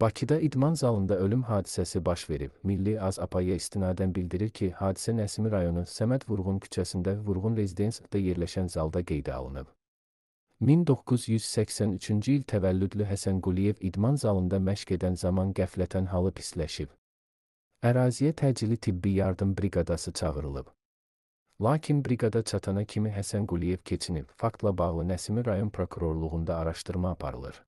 Bakıda idman zalında ölüm hadisəsi baş verib. Milli Az APA'ya istinadən bildirir ki, hadisə Nəsimi rayonu Səməd Vurğun küçəsində Vurğun rezidensiyada yerləşən zalda qeydə alınıb. 1983-cü il təvəllüdlü Həsən Quliyev idman zalında məşq edən zaman qəflətən halı pisləşib. Əraziyə təcili tibbi yardım briqadası çağırılıb. Lakin briqada çatana kimi Həsən Quliyev keçinib. Faktla bağlı Nəsimi rayon prokurorluğunda araşdırma aparılır.